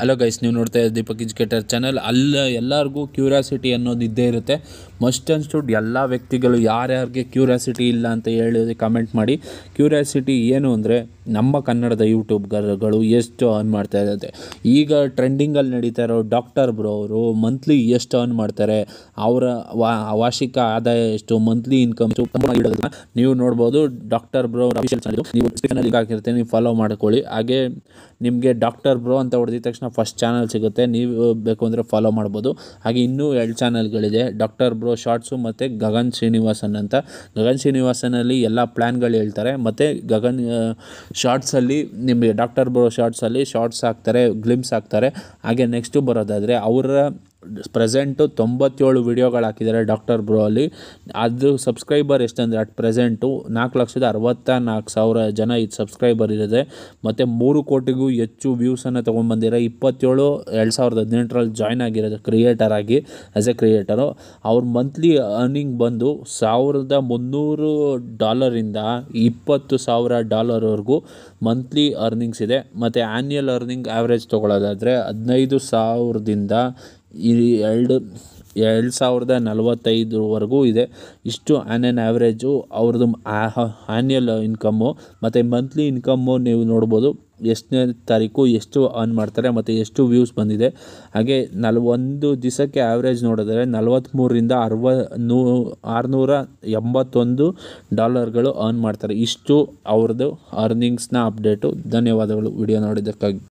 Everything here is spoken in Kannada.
ಹಲೋ ಗೈಸ್ ನೀವು ನೋಡ್ತಾ ಇದ್ದೀವಿ ದೀಪಕ್ ಎಜುಕೇಟರ್ ಚಾನಲ್ ಅಲ್ಲ ಎಲ್ಲರಿಗೂ ಕ್ಯೂರಿಯಾಸಿಟಿ ಅನ್ನೋದು ಇದ್ದೇ ಇರುತ್ತೆ ಮಸ್ಟ್ ಸ್ಟುಡ್ ಎಲ್ಲ ವ್ಯಕ್ತಿಗಳು ಯಾರ್ಯಾರಿಗೆ ಕ್ಯೂರಿಯಾಸಿಟಿ ಇಲ್ಲ ಅಂತ ಹೇಳಿ ಕಮೆಂಟ್ ಮಾಡಿ ಕ್ಯೂರಿಯಾಸಿಟಿ ಏನು ಅಂದರೆ ನಮ್ಮ ಕನ್ನಡದ ಯೂಟ್ಯೂಬ್ಗರ್ಗಳು ಎಷ್ಟು ಅರ್ನ್ ಮಾಡ್ತಾ ಇರುತ್ತೆ ಈಗ ಟ್ರೆಂಡಿಂಗಲ್ಲಿ ನಡೀತಾ ಇರೋ ಡಾಕ್ಟರ್ ಬ್ರೋ ಅವರು ಮಂತ್ಲಿ ಎಷ್ಟು ಅರ್ನ್ ಮಾಡ್ತಾರೆ ಅವರ ವಾರ್ಷಿಕ ಆದಾಯ ಎಷ್ಟು ಮಂತ್ಲಿ ಇನ್ಕಮ್ ನೀವು ನೋಡ್ಬೋದು ಡಾಕ್ಟರ್ ಬ್ರೋ ನೀವು ಲಿಂಕ್ ಹಾಕಿರ್ತೀನಿ ನೀವು ಫಾಲೋ ಮಾಡ್ಕೊಳ್ಳಿ ಹಾಗೆ ನಿಮಗೆ ಡಾಕ್ಟರ್ ಬ್ರೋ ಅಂತ ಹೊಡೆದಿದ ತಕ್ಷಣ ಫಸ್ಟ್ ಚಾನಲ್ ಸಿಗುತ್ತೆ ನೀವು ಬೇಕು ಅಂದರೆ ಫಾಲೋ ಮಾಡ್ಬೋದು ಹಾಗೆ ಇನ್ನೂ ಎರಡು ಚಾನಲ್ಗಳಿದೆ ಡಾಕ್ಟರ್ ಬ್ರೋ ಶಾರ್ಟ್ಸು ಮತ್ತು ಗಗನ್ ಶ್ರೀನಿವಾಸನ್ ಅಂತ ಗಗನ್ ಶ್ರೀನಿವಾಸನಲ್ಲಿ ಎಲ್ಲ ಪ್ಲ್ಯಾನ್ಗಳು ಹೇಳ್ತಾರೆ ಮತ್ತು ಗಗನ್ ಶಾರ್ಟ್ಸಲ್ಲಿ ನಿಮಗೆ ಡಾಕ್ಟರ್ ಬ್ರೋ ಶಾರ್ಟ್ಸಲ್ಲಿ ಶಾರ್ಟ್ಸ್ ಹಾಕ್ತಾರೆ ಗ್ಲಿಮ್ಸ್ ಹಾಕ್ತಾರೆ ಹಾಗೆ ನೆಕ್ಸ್ಟು ಬರೋದಾದರೆ ಅವರ ಪ್ರೆಸೆಂಟು ತೊಂಬತ್ತೇಳು ವಿಡಿಯೋಗಳು ಹಾಕಿದ್ದಾರೆ ಡಾಕ್ಟರ್ ಬ್ರೋ ಅಲ್ಲಿ ಅದು ಸಬ್ಸ್ಕ್ರೈಬರ್ ಎಷ್ಟಂದರೆ ಅಟ್ ಪ್ರೆಸೆಂಟು ನಾಲ್ಕು ಲಕ್ಷದ ಅರವತ್ತ ನಾಲ್ಕು ಸಾವಿರ ಜನ ಇದು ಸಬ್ಸ್ಕ್ರೈಬರ್ ಇರಿದೆ ಮತ್ತು ಮೂರು ಕೋಟಿಗೂ ಹೆಚ್ಚು ವ್ಯೂಸನ್ನು ತೊಗೊಂಡ್ಬಂದಿರೋ ಇಪ್ಪತ್ತೇಳು ಎರಡು ಸಾವಿರದ ಹದಿನೆಂಟರಲ್ಲಿ ಜಾಯ್ನ್ ಆಗಿರೋದು ಕ್ರಿಯೇಟರ್ ಆಗಿ ಆ್ಯಸ್ ಎ ಕ್ರಿಯೇಟರು ಅವ್ರ ಮಂತ್ಲಿ ಅರ್ನಿಂಗ್ ಬಂದು ಸಾವಿರದ ಮುನ್ನೂರು ಡಾಲರಿಂದ ಇಪ್ಪತ್ತು ಸಾವಿರ ಡಾಲರ್ವರೆಗೂ ಮಂತ್ಲಿ ಅರ್ನಿಂಗ್ಸ್ ಇದೆ ಮತ್ತು ಆ್ಯನ್ಯಲ್ ಅರ್ನಿಂಗ್ ಆ್ಯಾವ್ರೇಜ್ ತೊಗೊಳ್ಳೋದಾದರೆ ಹದಿನೈದು ಸಾವಿರದಿಂದ ಈ ಎರಡು ಎರಡು ಸಾವಿರದ ನಲವತ್ತೈದುವರೆಗೂ ಇದೆ ಇಷ್ಟು ಆ್ಯನ್ ಆ್ಯವ್ರೇಜು ಆ್ಯಾವ್ರೇಜು ಅವ್ರದ್ದು ಆ್ಯನ್ಯಲ್ ಇನ್ಕಮ್ಮು ಮತ್ತು ಮಂತ್ಲಿ ಇನ್ಕಮ್ಮು ನೀವು ನೋಡ್ಬೋದು ಎಷ್ಟನೇ ತಾರೀಕು ಎಷ್ಟು ಅರ್ನ್ ಮಾಡ್ತಾರೆ ಮತ್ತು ಎಷ್ಟು ವ್ಯೂಸ್ ಬಂದಿದೆ ಹಾಗೆ ನಲ್ ದಿವಸಕ್ಕೆ ಆ್ಯಾವ್ರೇಜ್ ನೋಡಿದ್ರೆ ನಲ್ವತ್ತ್ಮೂರರಿಂದ ಅರವ ನೂ ಆರುನೂರ ಎಂಬತ್ತೊಂದು ಡಾಲರ್ಗಳು ಅರ್ನ್ ಮಾಡ್ತಾರೆ ಇಷ್ಟು ಅವ್ರದ್ದು ಅರ್ನಿಂಗ್ಸ್ನ ಅಪ್ಡೇಟು ಧನ್ಯವಾದಗಳು ವಿಡಿಯೋ ನೋಡಿದ್ದಕ್ಕಾಗಿ